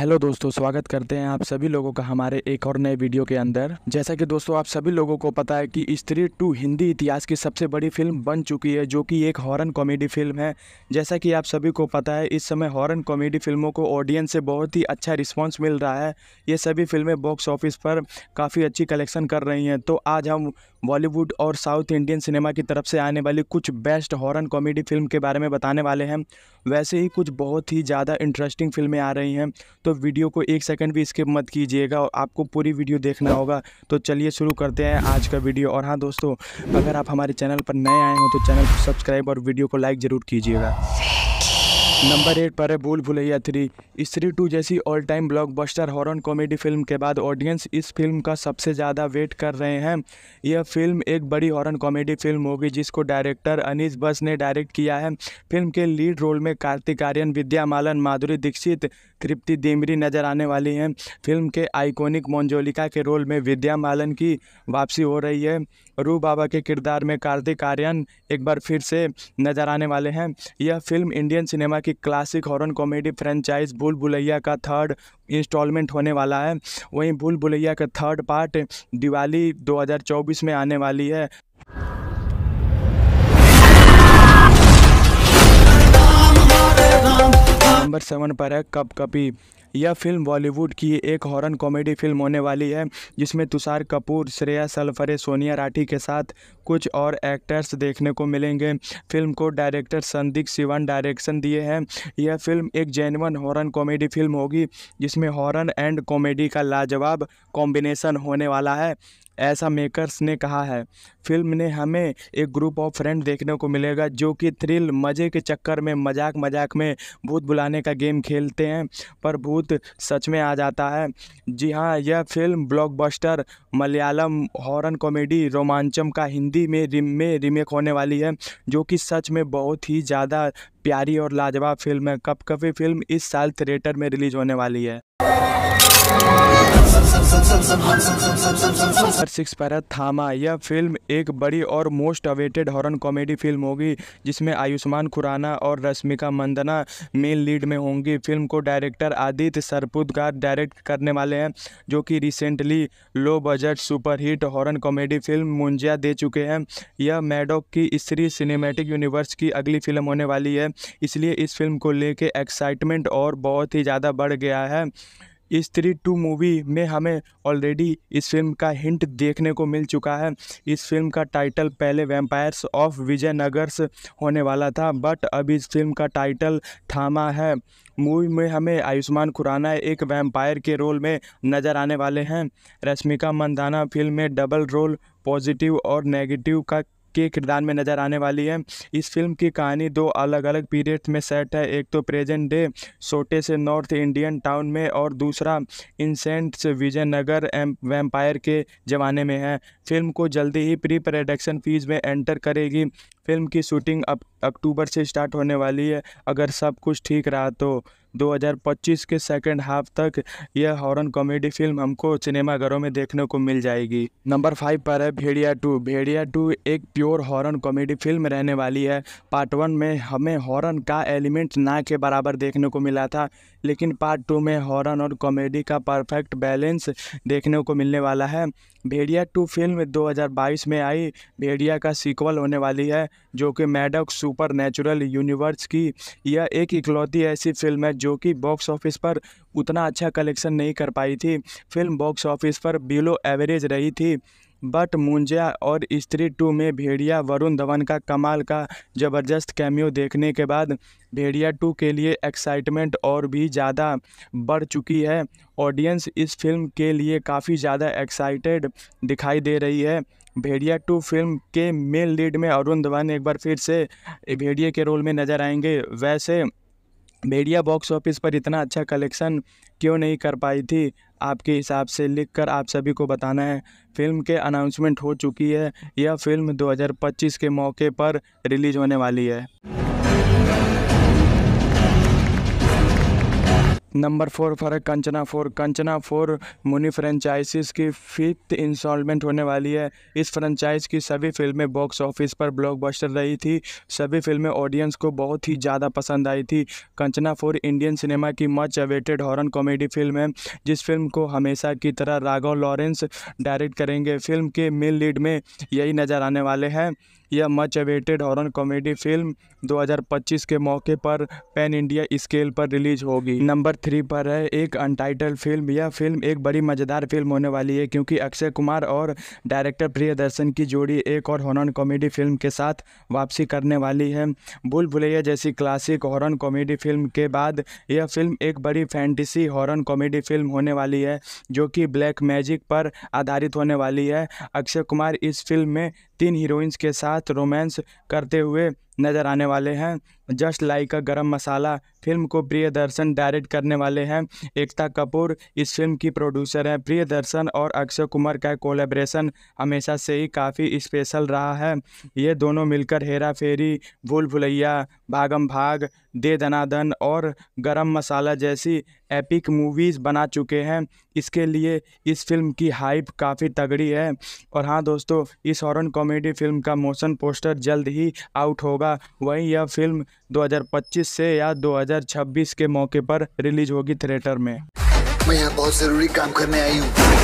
hello दोस्तों स्वागत करते हैं आप सभी लोगों का हमारे एक और नए वीडियो के अंदर जैसा कि दोस्तों आप सभी लोगों को पता है कि स्त्री टू हिंदी इतिहास की सबसे बड़ी फिल्म बन चुकी है जो कि एक हॉरन कॉमेडी फिल्म है जैसा कि आप सभी को पता है इस समय हॉरन कॉमेडी फिल्मों को ऑडियंस से बहुत ही अच्छा रिस्पॉन्स मिल रहा है ये सभी फिल्में बॉक्स ऑफिस पर काफ़ी अच्छी कलेक्शन कर रही हैं तो आज हम बॉलीवुड और साउथ इंडियन सिनेमा की तरफ से आने वाली कुछ बेस्ट हॉरन कॉमेडी फिल्म के बारे में बताने वाले हैं वैसे ही कुछ बहुत ही ज़्यादा इंटरेस्टिंग फिल्में आ रही हैं तो तो वीडियो को एक सेकंड भी स्किप मत कीजिएगा और आपको पूरी वीडियो देखना होगा तो चलिए शुरू करते हैं आज का वीडियो और हाँ दोस्तों अगर आप हमारे चैनल पर नए आए हो तो चैनल को सब्सक्राइब और वीडियो को लाइक ज़रूर कीजिएगा नंबर एट पर है भूल भुलैया थ्री स्त्री टू जैसी all time blockbuster horror comedy film के बाद ऑडियंस इस फिल्म का सबसे ज़्यादा वेट कर रहे हैं यह फिल्म एक बड़ी हॉर्न कॉमेडी फिल्म होगी जिसको डायरेक्टर अनीस बस ने डायरेक्ट किया है फिल्म के लीड रोल में कार्तिक आर्यन विद्या मालन माधुरी दीक्षित तृप्ति देमरी नजर आने वाली हैं फिल्म के आइकॉनिक मोन्जोलिका के रोल में विद्या मालन की वापसी हो रही है रू बाबा के किरदार में कार्तिक आर्यन एक बार फिर से नजर आने वाले हैं यह फिल्म इंडियन सिनेमा की की क्लासिक हॉर्न कॉमेडी फ्रेंचाइज भूल भुलैया का थर्ड इंस्टॉलमेंट होने वाला है वहीं भूल भुलैया का थर्ड पार्ट दिवाली 2024 में आने वाली है नंबर सेवन पर है कप कपी यह फिल्म बॉलीवुड की एक हॉरन कॉमेडी फिल्म होने वाली है जिसमें तुषार कपूर श्रेया सलफरे सोनिया राठी के साथ कुछ और एक्टर्स देखने को मिलेंगे फिल्म को डायरेक्टर संदीप सिवन डायरेक्शन दिए हैं यह फिल्म एक जेनवन हॉरन कॉमेडी फिल्म होगी जिसमें हॉरन एंड कॉमेडी का लाजवाब कॉम्बिनेशन होने वाला है ऐसा मेकर्स ने कहा है फिल्म ने हमें एक ग्रुप ऑफ फ्रेंड देखने को मिलेगा जो कि थ्रिल मज़े के चक्कर में मजाक मजाक में भूत बुलाने का गेम खेलते हैं पर भूत सच में आ जाता है जी हाँ यह film blockbuster Malayalam horror comedy Romancham का हिंदी में रिम में रीमेक होने वाली है जो कि सच में बहुत ही ज़्यादा प्यारी और लाजवाब फिल्म है कभी फिल्म इस साल थिएटर में रिलीज होने वाली है सिक्स पैरा थामा यह फिल्म एक बड़ी और most awaited horror comedy film होगी जिसमें आयुष्मान खुराना और रश्मिका मंदना मेन लीड में होंगी फिल्म को डायरेक्टर आदित्य सरपुतगार डायरेक्ट करने वाले हैं जो कि recently low budget superhit horror comedy film Munjya दे चुके हैं यह मैडोक की स्त्री सिनेमेटिक यूनिवर्स की अगली फिल्म होने वाली है इसलिए इस फिल्म को लेकर एक्साइटमेंट और बहुत ही ज़्यादा बढ़ गया है स्त्री टू मूवी में हमें ऑलरेडी इस फिल्म का हिंट देखने को मिल चुका है इस फिल्म का टाइटल पहले वेम्पायर्स ऑफ विजयनगर्स होने वाला था बट अब इस फिल्म का टाइटल थामा है मूवी में हमें आयुष्मान खुराना एक वेम्पायर के रोल में नज़र आने वाले हैं रश्मिका मंदाना फिल्म में डबल रोल पॉजिटिव और नेगेटिव का के किरदार में नज़र आने वाली है इस फिल्म की कहानी दो अलग अलग पीरियड्स में सेट है एक तो प्रेजेंट डे छोटे से नॉर्थ इंडियन टाउन में और दूसरा इंसेंट से विजयनगर वेम्पायर के ज़माने में है फिल्म को जल्दी ही प्री प्रोडक्शन फीस में एंटर करेगी फिल्म की शूटिंग अब अक्टूबर से स्टार्ट होने वाली है अगर सब कुछ ठीक रहा तो 2025 के सेकेंड हाफ तक यह हॉरन कॉमेडी फिल्म हमको सिनेमाघरों में देखने को मिल जाएगी नंबर फाइव पर है भेड़िया टू भेड़िया टू एक प्योर हॉरन कॉमेडी फिल्म रहने वाली है पार्ट वन में हमें हॉरन का एलिमेंट ना के बराबर देखने को मिला था लेकिन पार्ट टू में हॉरन और कॉमेडी का परफेक्ट बैलेंस देखने को मिलने वाला है भेड़िया टू फिल्म 2022 में आई भेड़िया का सीक्वल होने वाली है जो कि मैडक सुपर नेचुरल यूनिवर्स की यह एक इकलौती ऐसी फिल्म है जो कि बॉक्स ऑफिस पर उतना अच्छा कलेक्शन नहीं कर पाई थी फिल्म बॉक्स ऑफिस पर बिलो एवरेज रही थी बट मुंजा और स्त्री टू में भेड़िया वरुण धवन का कमाल का ज़बरदस्त कैमियो देखने के बाद भेड़िया टू के लिए एक्साइटमेंट और भी ज़्यादा बढ़ चुकी है ऑडियंस इस फिल्म के लिए काफ़ी ज़्यादा एक्साइटेड दिखाई दे रही है भेड़िया टू फिल्म के मेन लीड में अरुण धवन एक बार फिर से भेड़िया के रोल में नज़र आएंगे वैसे भेड़िया बॉक्स ऑफिस पर इतना अच्छा कलेक्शन क्यों नहीं कर पाई थी आपके हिसाब से लिखकर आप सभी को बताना है फिल्म के अनाउंसमेंट हो चुकी है यह फिल्म 2025 के मौके पर रिलीज होने वाली है नंबर फोर फॉर है Kanchana four Kanchana four Muni franchises की फिफ्थ इंस्टॉलमेंट होने वाली है इस फ्रेंचाइज की सभी फिल्में बॉक्स ऑफिस पर ब्लॉकबस्टर रही थी सभी फिल्में ऑडियंस को बहुत ही ज़्यादा पसंद आई थी कंचना फोर इंडियन सिनेमा की much awaited horror comedy film है जिस फिल्म को हमेशा की तरह राघव लॉरेंस डायरेक्ट करेंगे फिल्म के मेन लीड में यही नज़र आने वाले हैं यह much awaited horror comedy film 2025 के मौके पर पैन इंडिया स्केल पर रिलीज होगी नंबर थ्री पर है एक अनटाइटल फिल्म यह फिल्म एक बड़ी मज़ेदार फिल्म होने वाली है क्योंकि अक्षय कुमार और डायरेक्टर दर्शन की जोड़ी एक और हॉर्न कॉमेडी फिल्म के साथ वापसी करने वाली है भूल भुलैया जैसी क्लासिक हॉर्न कॉमेडी फिल्म के बाद यह फिल्म एक बड़ी फैंटेसी हॉर्न कॉमेडी फिल्म होने वाली है जो कि ब्लैक मैजिक पर आधारित होने वाली है अक्षय कुमार इस फिल्म में तीन हीरोइंस के साथ रोमांस करते हुए नजर आने वाले हैं जस्ट लाइक अ गरम मसाला फिल्म को प्रियदर्शन डायरेक्ट करने वाले हैं एकता कपूर इस फिल्म की प्रोड्यूसर हैं प्रियदर्शन और अक्षय कुमार का कोलेब्रेशन हमेशा से ही काफ़ी स्पेशल रहा है ये दोनों मिलकर हेरा फेरी भूल भुलैया भागम भाग दे दन और गरम मसाला जैसी एपिक मूवीज़ बना चुके हैं इसके लिए इस फिल्म की हाइप काफ़ी तगड़ी है और हाँ दोस्तों इस हॉरन कॉमेडी फिल्म का मोशन पोस्टर जल्द ही आउट होगा वहीं यह फिल्म 2025 से या 2026 के मौके पर रिलीज होगी थिएटर में मैं यहाँ बहुत ज़रूरी काम करने आई हूँ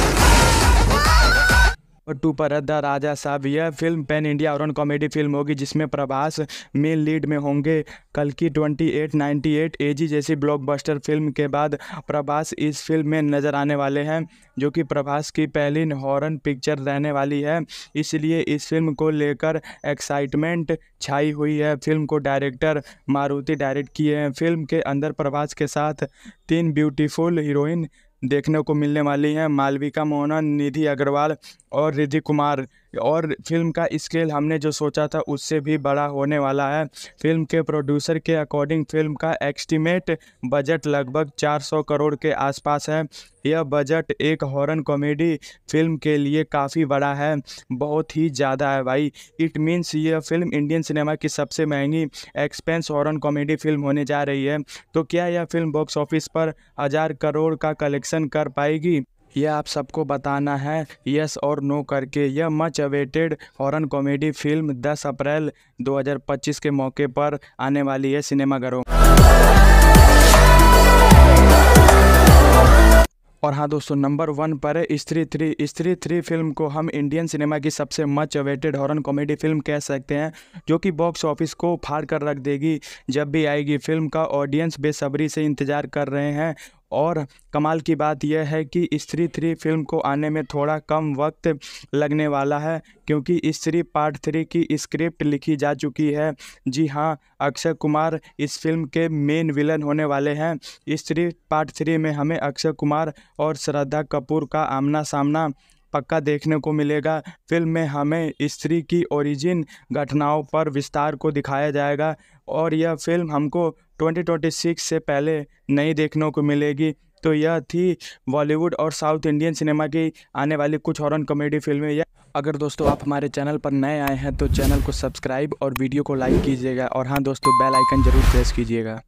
और टू पर द राजा साहब यह फिल्म पैन इंडिया और कॉमेडी फिल्म होगी जिसमें प्रभास मेन लीड में होंगे कल की twenty eight ninety eight A D जैसी ब्लॉकबस्टर फिल्म के बाद प्रभास इस फिल्म में नज़र आने वाले हैं जो कि प्रभास की पहली हॉरन पिक्चर रहने वाली है इसलिए इस फिल्म को लेकर एक्साइटमेंट छाई हुई है फिल्म को डायरेक्टर मारुति डायरेक्ट किए हैं फिल्म के अंदर प्रभास के साथ तीन ब्यूटीफुल हीरोइन देखने को मिलने वाली हैं मालविका मोहन निधि अग्रवाल और रिधि कुमार और फिल्म का स्केल हमने जो सोचा था उससे भी बड़ा होने वाला है फिल्म के प्रोड्यूसर के अकॉर्डिंग फिल्म का एस्टिमेट बजट लगभग 400 करोड़ के आसपास है यह बजट एक हॉरन कॉमेडी फिल्म के लिए काफ़ी बड़ा है बहुत ही ज़्यादा है भाई इट मीन्स यह फिल्म इंडियन सिनेमा की सबसे महंगी एक्सपेंस हॉरन कॉमेडी फिल्म होने जा रही है तो क्या यह फिल्म बॉक्स ऑफिस पर हज़ार करोड़ का कलेक्शन कर पाएगी यह आप सबको बताना है यस और नो करके यह much awaited horror comedy film 10 April 2025 के मौके पर आने वाली है सिनेमाघरों और हाँ दोस्तों नंबर वन पर है स्त्री थ्री स्त्री थ्री फिल्म को हम इंडियन सिनेमा की सबसे much awaited horror comedy film कह सकते हैं जो कि बॉक्स ऑफिस को फाड़ कर रख देगी जब भी आएगी फिल्म का ऑडियंस बेसब्री से इंतजार कर रहे हैं और कमाल की बात यह है कि स्त्री थ्री फिल्म को आने में थोड़ा कम वक्त लगने वाला है क्योंकि स्त्री पार्ट थ्री की स्क्रिप्ट लिखी जा चुकी है जी हाँ अक्षय कुमार इस फिल्म के मेन विलन होने वाले हैं स्त्री पार्ट थ्री में हमें अक्षय कुमार और श्रद्धा कपूर का आमना सामना पक्का देखने को मिलेगा फिल्म में हमें स्त्री की ओरिजिन घटनाओं पर विस्तार को दिखाया जाएगा और यह फिल्म हमको 2026 से पहले नहीं देखने को मिलेगी तो यह थी बॉलीवुड और साउथ इंडियन सिनेमा की आने वाली कुछ हॉरन कॉमेडी फिल्में या अगर दोस्तों आप हमारे चैनल पर नए आए हैं तो चैनल को सब्सक्राइब और वीडियो को लाइक कीजिएगा और हाँ दोस्तों बेल आइकन ज़रूर प्रेस कीजिएगा